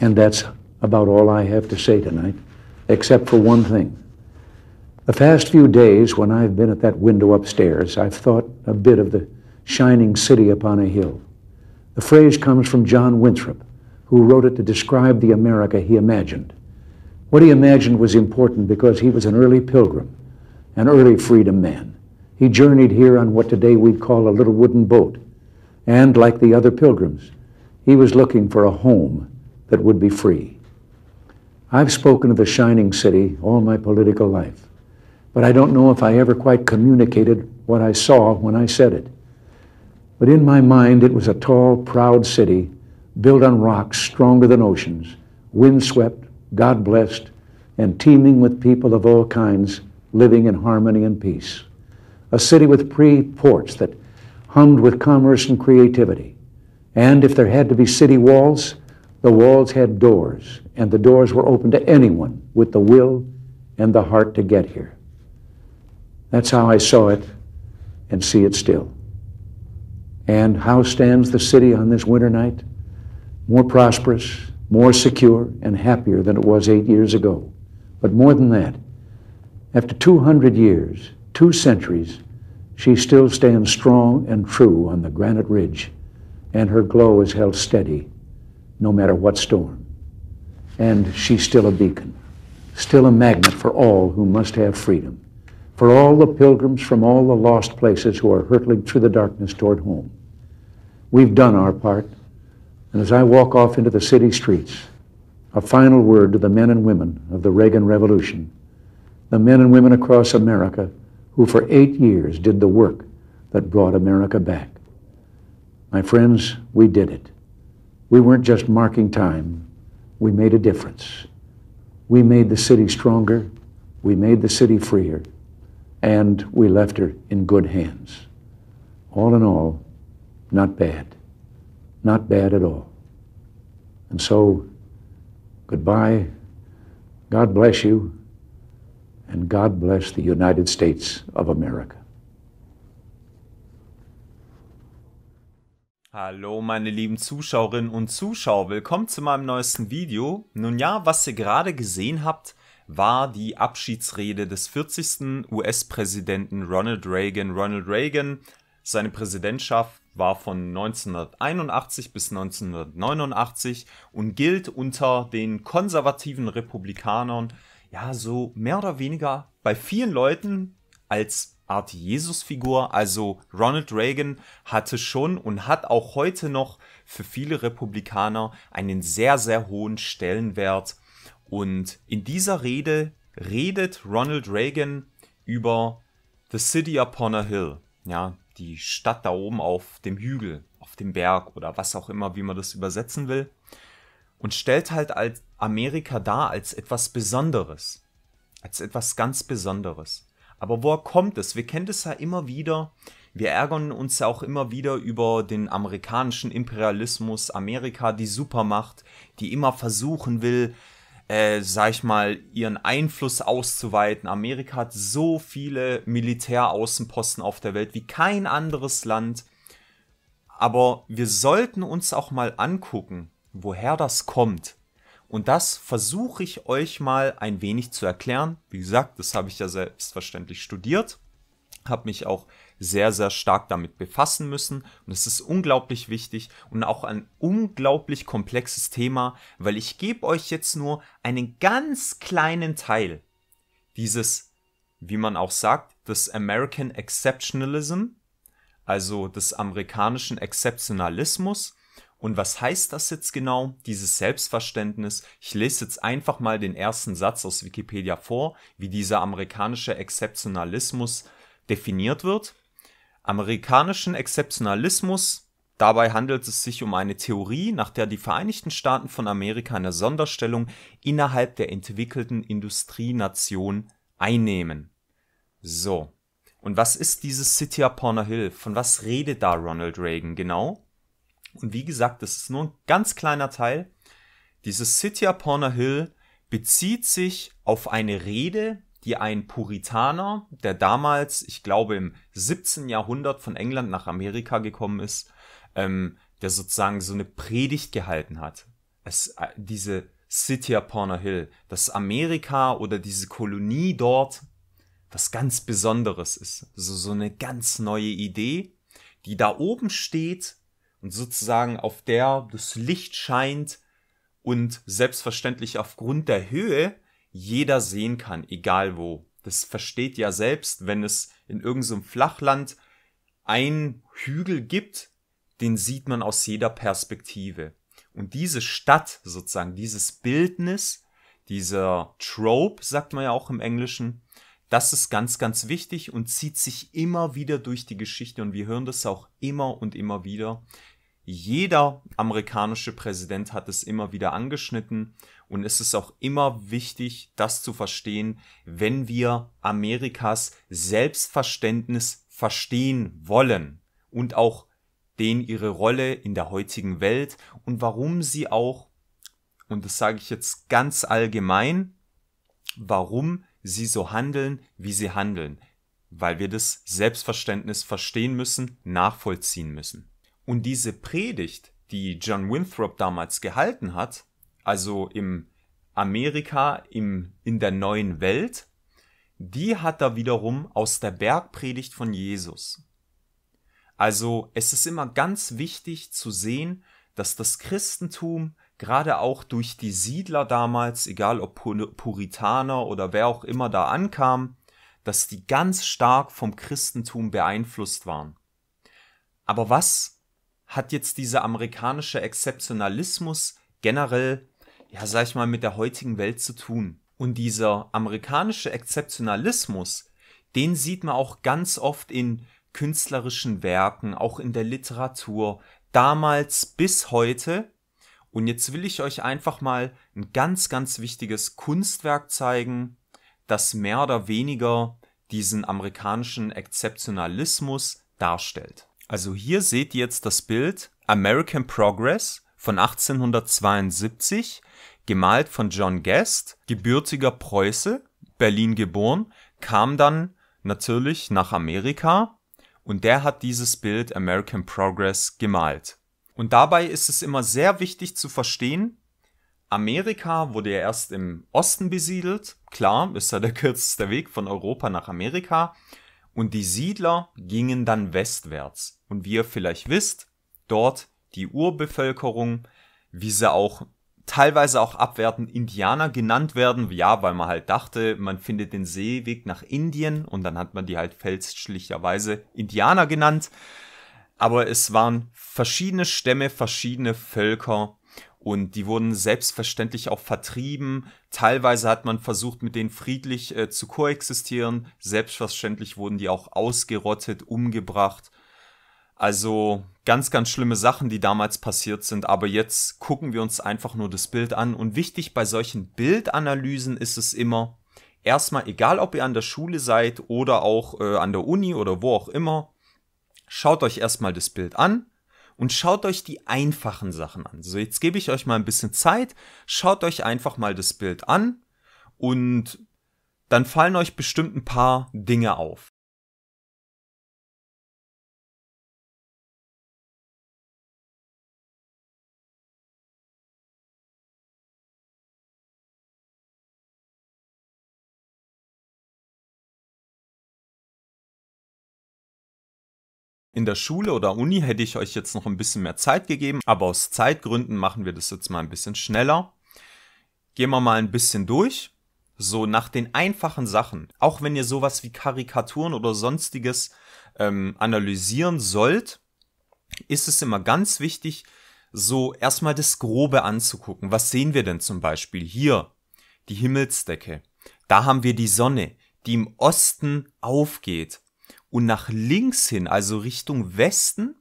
And that's about all I have to say tonight, except for one thing. The past few days, when I've been at that window upstairs, I've thought a bit of the shining city upon a hill. The phrase comes from John Winthrop, who wrote it to describe the America he imagined. What he imagined was important because he was an early pilgrim, an early freedom man. He journeyed here on what today we'd call a little wooden boat. And like the other pilgrims, he was looking for a home that would be free. I've spoken of the shining city all my political life, but I don't know if I ever quite communicated what I saw when I said it. But in my mind, it was a tall, proud city built on rocks stronger than oceans, windswept, God blessed, and teeming with people of all kinds living in harmony and peace. A city with free ports that hummed with commerce and creativity. And if there had to be city walls, the walls had doors, and the doors were open to anyone with the will and the heart to get here. That's how I saw it and see it still. And how stands the city on this winter night? More prosperous, more secure, and happier than it was eight years ago. But more than that, after 200 years, two centuries, she still stands strong and true on the granite ridge, and her glow is held steady no matter what storm. And she's still a beacon, still a magnet for all who must have freedom, for all the pilgrims from all the lost places who are hurtling through the darkness toward home. We've done our part, and as I walk off into the city streets, a final word to the men and women of the Reagan Revolution, the men and women across America who for eight years did the work that brought America back. My friends, we did it. We weren't just marking time. We made a difference. We made the city stronger. We made the city freer. And we left her in good hands. All in all, not bad. Not bad at all. And so, goodbye. God bless you. And God bless the United States of America. Hallo meine lieben Zuschauerinnen und Zuschauer, willkommen zu meinem neuesten Video. Nun ja, was ihr gerade gesehen habt, war die Abschiedsrede des 40. US-Präsidenten Ronald Reagan. Ronald Reagan, seine Präsidentschaft war von 1981 bis 1989 und gilt unter den konservativen Republikanern ja so mehr oder weniger bei vielen Leuten als Art Jesus-Figur. Also Ronald Reagan hatte schon und hat auch heute noch für viele Republikaner einen sehr, sehr hohen Stellenwert. Und in dieser Rede redet Ronald Reagan über The City Upon a Hill, ja, die Stadt da oben auf dem Hügel, auf dem Berg oder was auch immer, wie man das übersetzen will, und stellt halt als Amerika dar als etwas Besonderes, als etwas ganz Besonderes. Aber woher kommt es? Wir kennen das ja immer wieder. Wir ärgern uns ja auch immer wieder über den amerikanischen Imperialismus, Amerika, die Supermacht, die immer versuchen will, äh, sag ich mal, ihren Einfluss auszuweiten. Amerika hat so viele Militäraußenposten auf der Welt wie kein anderes Land. Aber wir sollten uns auch mal angucken, woher das kommt. Und das versuche ich euch mal ein wenig zu erklären. Wie gesagt, das habe ich ja selbstverständlich studiert, habe mich auch sehr, sehr stark damit befassen müssen. Und es ist unglaublich wichtig und auch ein unglaublich komplexes Thema, weil ich gebe euch jetzt nur einen ganz kleinen Teil dieses, wie man auch sagt, des American Exceptionalism, also des amerikanischen Exceptionalismus. Und was heißt das jetzt genau, dieses Selbstverständnis? Ich lese jetzt einfach mal den ersten Satz aus Wikipedia vor, wie dieser amerikanische Exzeptionalismus definiert wird. Amerikanischen Exzeptionalismus Dabei handelt es sich um eine Theorie, nach der die Vereinigten Staaten von Amerika eine Sonderstellung innerhalb der entwickelten Industrienation einnehmen. So. Und was ist dieses City upon a Hill? Von was redet da Ronald Reagan genau? Und wie gesagt, das ist nur ein ganz kleiner Teil. Dieses City upon a Hill bezieht sich auf eine Rede, die ein Puritaner, der damals, ich glaube, im 17. Jahrhundert von England nach Amerika gekommen ist, ähm, der sozusagen so eine Predigt gehalten hat. Es, äh, diese City upon a Hill, dass Amerika oder diese Kolonie dort was ganz Besonderes ist. So, so eine ganz neue Idee, die da oben steht und sozusagen auf der das Licht scheint und selbstverständlich aufgrund der Höhe jeder sehen kann, egal wo. Das versteht ja selbst, wenn es in irgendeinem so Flachland einen Hügel gibt, den sieht man aus jeder Perspektive. Und diese Stadt sozusagen, dieses Bildnis, dieser Trope, sagt man ja auch im Englischen, das ist ganz, ganz wichtig und zieht sich immer wieder durch die Geschichte und wir hören das auch immer und immer wieder, jeder amerikanische Präsident hat es immer wieder angeschnitten und es ist auch immer wichtig, das zu verstehen, wenn wir Amerikas Selbstverständnis verstehen wollen und auch den ihre Rolle in der heutigen Welt und warum sie auch, und das sage ich jetzt ganz allgemein, warum sie so handeln, wie sie handeln, weil wir das Selbstverständnis verstehen müssen, nachvollziehen müssen. Und diese Predigt, die John Winthrop damals gehalten hat, also im Amerika, im, in der neuen Welt, die hat er wiederum aus der Bergpredigt von Jesus. Also es ist immer ganz wichtig zu sehen, dass das Christentum gerade auch durch die Siedler damals, egal ob Puritaner oder wer auch immer da ankam, dass die ganz stark vom Christentum beeinflusst waren. Aber was hat jetzt dieser amerikanische Exzeptionalismus generell, ja, sag ich mal, mit der heutigen Welt zu tun? Und dieser amerikanische Exzeptionalismus, den sieht man auch ganz oft in künstlerischen Werken, auch in der Literatur, damals bis heute. Und jetzt will ich euch einfach mal ein ganz, ganz wichtiges Kunstwerk zeigen, das mehr oder weniger diesen amerikanischen Exzeptionalismus darstellt. Also hier seht ihr jetzt das Bild American Progress von 1872, gemalt von John Guest, gebürtiger Preuße, Berlin geboren, kam dann natürlich nach Amerika und der hat dieses Bild American Progress gemalt. Und dabei ist es immer sehr wichtig zu verstehen, Amerika wurde ja erst im Osten besiedelt, klar, ist ja der kürzeste Weg von Europa nach Amerika, und die Siedler gingen dann westwärts. Und wie ihr vielleicht wisst, dort die Urbevölkerung, wie sie auch teilweise auch abwertend Indianer genannt werden, ja, weil man halt dachte, man findet den Seeweg nach Indien und dann hat man die halt fälschlicherweise Indianer genannt. Aber es waren verschiedene Stämme, verschiedene Völker, und die wurden selbstverständlich auch vertrieben. Teilweise hat man versucht, mit denen friedlich äh, zu koexistieren. Selbstverständlich wurden die auch ausgerottet, umgebracht. Also ganz, ganz schlimme Sachen, die damals passiert sind. Aber jetzt gucken wir uns einfach nur das Bild an. Und wichtig bei solchen Bildanalysen ist es immer, erstmal egal, ob ihr an der Schule seid oder auch äh, an der Uni oder wo auch immer, schaut euch erstmal das Bild an und schaut euch die einfachen Sachen an. So, jetzt gebe ich euch mal ein bisschen Zeit, schaut euch einfach mal das Bild an und dann fallen euch bestimmt ein paar Dinge auf. In der Schule oder Uni hätte ich euch jetzt noch ein bisschen mehr Zeit gegeben, aber aus Zeitgründen machen wir das jetzt mal ein bisschen schneller. Gehen wir mal ein bisschen durch. So nach den einfachen Sachen. Auch wenn ihr sowas wie Karikaturen oder sonstiges ähm, analysieren sollt, ist es immer ganz wichtig, so erstmal das Grobe anzugucken. Was sehen wir denn zum Beispiel hier? Die Himmelsdecke. Da haben wir die Sonne, die im Osten aufgeht und nach links hin, also Richtung Westen,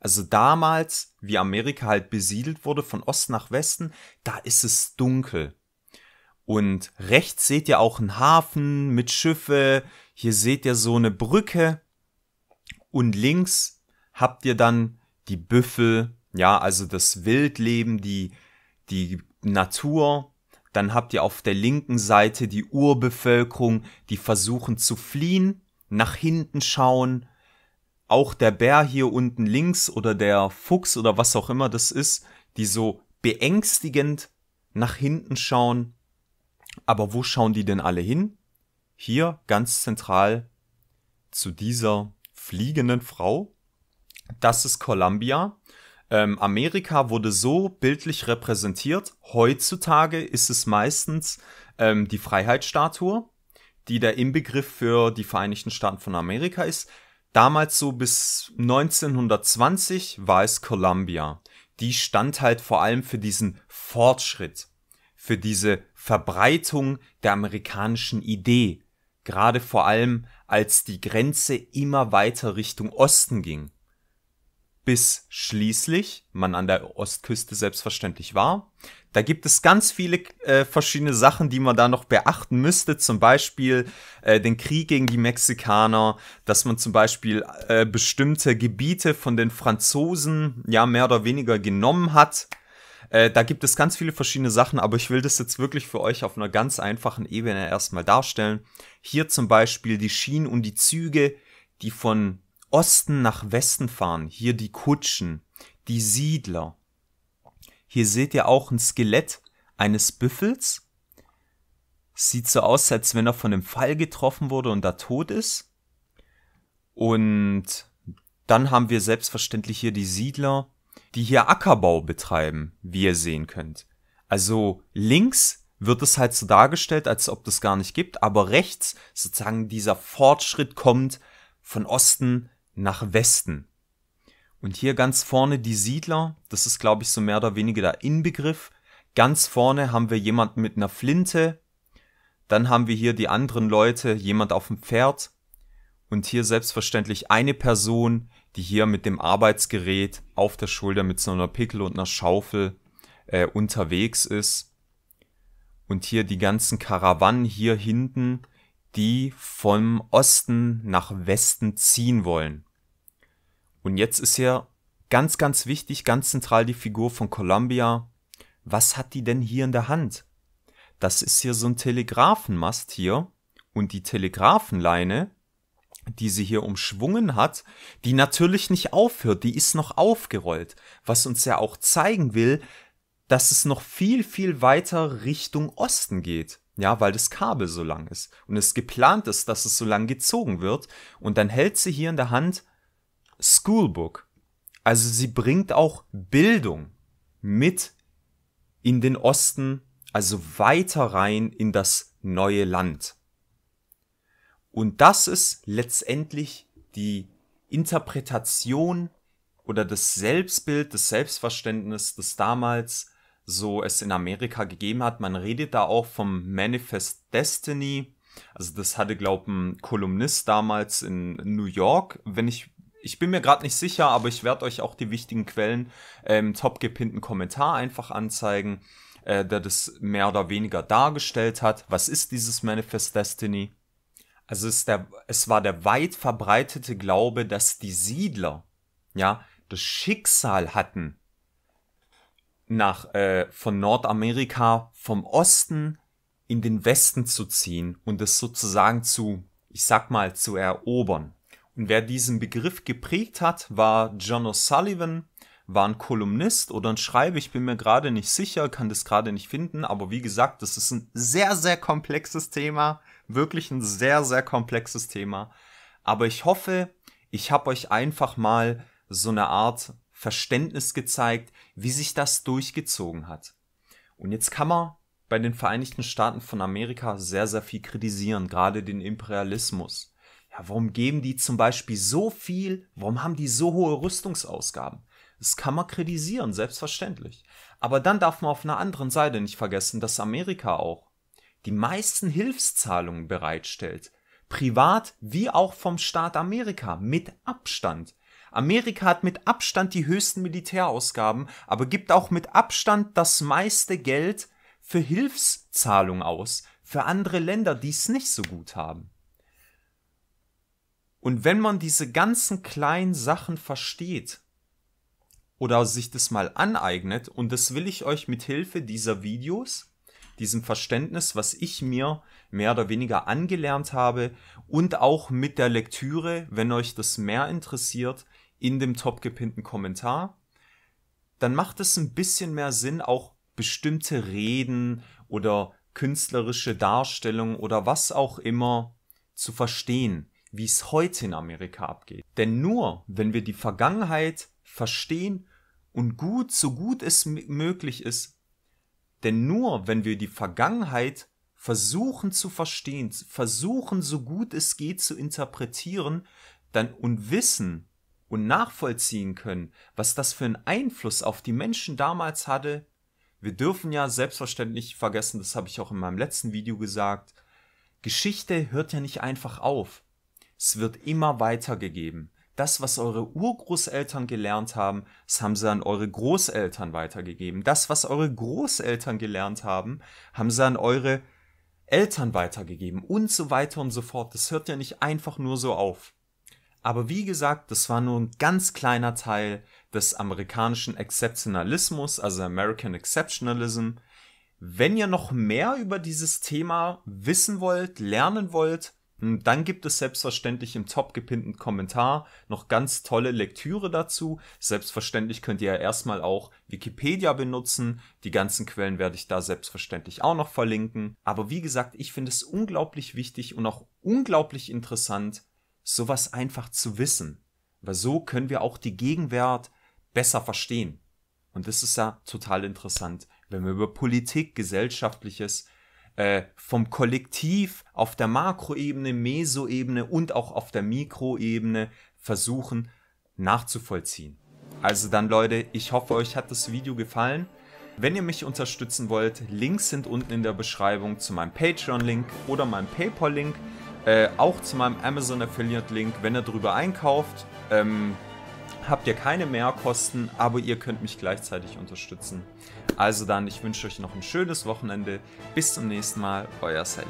also damals, wie Amerika halt besiedelt wurde, von Ost nach Westen, da ist es dunkel. Und rechts seht ihr auch einen Hafen mit Schiffe, hier seht ihr so eine Brücke und links habt ihr dann die Büffel, ja, also das Wildleben, die, die Natur, dann habt ihr auf der linken Seite die Urbevölkerung, die versuchen zu fliehen nach hinten schauen. Auch der Bär hier unten links oder der Fuchs oder was auch immer das ist, die so beängstigend nach hinten schauen. Aber wo schauen die denn alle hin? Hier ganz zentral zu dieser fliegenden Frau. Das ist Columbia. Ähm, Amerika wurde so bildlich repräsentiert. Heutzutage ist es meistens ähm, die Freiheitsstatue die der Inbegriff für die Vereinigten Staaten von Amerika ist. Damals so bis 1920 war es Columbia. Die stand halt vor allem für diesen Fortschritt, für diese Verbreitung der amerikanischen Idee, gerade vor allem als die Grenze immer weiter Richtung Osten ging bis schließlich man an der Ostküste selbstverständlich war. Da gibt es ganz viele äh, verschiedene Sachen, die man da noch beachten müsste. Zum Beispiel äh, den Krieg gegen die Mexikaner, dass man zum Beispiel äh, bestimmte Gebiete von den Franzosen ja mehr oder weniger genommen hat. Äh, da gibt es ganz viele verschiedene Sachen, aber ich will das jetzt wirklich für euch auf einer ganz einfachen Ebene erstmal darstellen. Hier zum Beispiel die Schienen und die Züge, die von Osten nach Westen fahren, hier die Kutschen, die Siedler. Hier seht ihr auch ein Skelett eines Büffels. Sieht so aus, als wenn er von einem Fall getroffen wurde und da tot ist. Und dann haben wir selbstverständlich hier die Siedler, die hier Ackerbau betreiben, wie ihr sehen könnt. Also links wird es halt so dargestellt, als ob das gar nicht gibt, aber rechts sozusagen dieser Fortschritt kommt von Osten nach Westen. Und hier ganz vorne die Siedler, das ist glaube ich so mehr oder weniger der Inbegriff. Ganz vorne haben wir jemand mit einer Flinte, dann haben wir hier die anderen Leute, jemand auf dem Pferd und hier selbstverständlich eine Person, die hier mit dem Arbeitsgerät auf der Schulter mit so einer Pickel und einer Schaufel äh, unterwegs ist. Und hier die ganzen Karawanen hier hinten, die vom Osten nach Westen ziehen wollen. Und jetzt ist hier ganz, ganz wichtig, ganz zentral die Figur von Columbia. Was hat die denn hier in der Hand? Das ist hier so ein Telegrafenmast hier und die Telegrafenleine, die sie hier umschwungen hat, die natürlich nicht aufhört, die ist noch aufgerollt, was uns ja auch zeigen will, dass es noch viel, viel weiter Richtung Osten geht. Ja, weil das Kabel so lang ist und es geplant ist, dass es so lang gezogen wird. Und dann hält sie hier in der Hand Schoolbook. Also sie bringt auch Bildung mit in den Osten, also weiter rein in das neue Land. Und das ist letztendlich die Interpretation oder das Selbstbild, das Selbstverständnis, des damals so es in Amerika gegeben hat. Man redet da auch vom Manifest Destiny. Also das hatte, glaube ich, ein Kolumnist damals in New York, wenn ich ich bin mir gerade nicht sicher, aber ich werde euch auch die wichtigen Quellen im top gepinnten Kommentar einfach anzeigen, äh, der das mehr oder weniger dargestellt hat. Was ist dieses Manifest Destiny? Also es, ist der, es war der weit verbreitete Glaube, dass die Siedler, ja, das Schicksal hatten, nach äh, von Nordamerika vom Osten in den Westen zu ziehen und es sozusagen zu, ich sag mal, zu erobern. Und wer diesen Begriff geprägt hat, war John O'Sullivan, war ein Kolumnist oder ein Schreiber, ich bin mir gerade nicht sicher, kann das gerade nicht finden, aber wie gesagt, das ist ein sehr, sehr komplexes Thema, wirklich ein sehr, sehr komplexes Thema. Aber ich hoffe, ich habe euch einfach mal so eine Art Verständnis gezeigt, wie sich das durchgezogen hat. Und jetzt kann man bei den Vereinigten Staaten von Amerika sehr, sehr viel kritisieren, gerade den Imperialismus. Ja, warum geben die zum Beispiel so viel? Warum haben die so hohe Rüstungsausgaben? Das kann man kritisieren, selbstverständlich. Aber dann darf man auf einer anderen Seite nicht vergessen, dass Amerika auch die meisten Hilfszahlungen bereitstellt. Privat wie auch vom Staat Amerika mit Abstand. Amerika hat mit Abstand die höchsten Militärausgaben, aber gibt auch mit Abstand das meiste Geld für Hilfszahlung aus, für andere Länder, die es nicht so gut haben. Und wenn man diese ganzen kleinen Sachen versteht oder sich das mal aneignet, und das will ich euch mit Hilfe dieser Videos, diesem Verständnis, was ich mir mehr oder weniger angelernt habe und auch mit der Lektüre, wenn euch das mehr interessiert, in dem top gepinnten Kommentar, dann macht es ein bisschen mehr Sinn, auch bestimmte Reden oder künstlerische Darstellungen oder was auch immer zu verstehen, wie es heute in Amerika abgeht. Denn nur wenn wir die Vergangenheit verstehen und gut, so gut es möglich ist, denn nur wenn wir die Vergangenheit versuchen zu verstehen, versuchen so gut es geht zu interpretieren, dann und wissen, und nachvollziehen können, was das für einen Einfluss auf die Menschen damals hatte, wir dürfen ja selbstverständlich vergessen, das habe ich auch in meinem letzten Video gesagt, Geschichte hört ja nicht einfach auf. Es wird immer weitergegeben. Das, was eure Urgroßeltern gelernt haben, das haben sie an eure Großeltern weitergegeben. Das, was eure Großeltern gelernt haben, haben sie an eure Eltern weitergegeben und so weiter und so fort. Das hört ja nicht einfach nur so auf. Aber wie gesagt, das war nur ein ganz kleiner Teil des amerikanischen Exzeptionalismus, also American Exceptionalism. Wenn ihr noch mehr über dieses Thema wissen wollt, lernen wollt, hm, dann gibt es selbstverständlich im top gepinnten Kommentar noch ganz tolle Lektüre dazu. Selbstverständlich könnt ihr ja erstmal auch Wikipedia benutzen. Die ganzen Quellen werde ich da selbstverständlich auch noch verlinken. Aber wie gesagt, ich finde es unglaublich wichtig und auch unglaublich interessant, sowas einfach zu wissen. Weil so können wir auch die Gegenwart besser verstehen. Und das ist ja total interessant, wenn wir über Politik, Gesellschaftliches, äh, vom Kollektiv auf der Makroebene, Mesoebene und auch auf der Mikroebene versuchen nachzuvollziehen. Also dann Leute, ich hoffe, euch hat das Video gefallen. Wenn ihr mich unterstützen wollt, Links sind unten in der Beschreibung zu meinem Patreon-Link oder meinem PayPal-Link. Äh, auch zu meinem Amazon Affiliate Link, wenn ihr darüber einkauft, ähm, habt ihr keine Mehrkosten, aber ihr könnt mich gleichzeitig unterstützen. Also dann, ich wünsche euch noch ein schönes Wochenende. Bis zum nächsten Mal, euer Sally.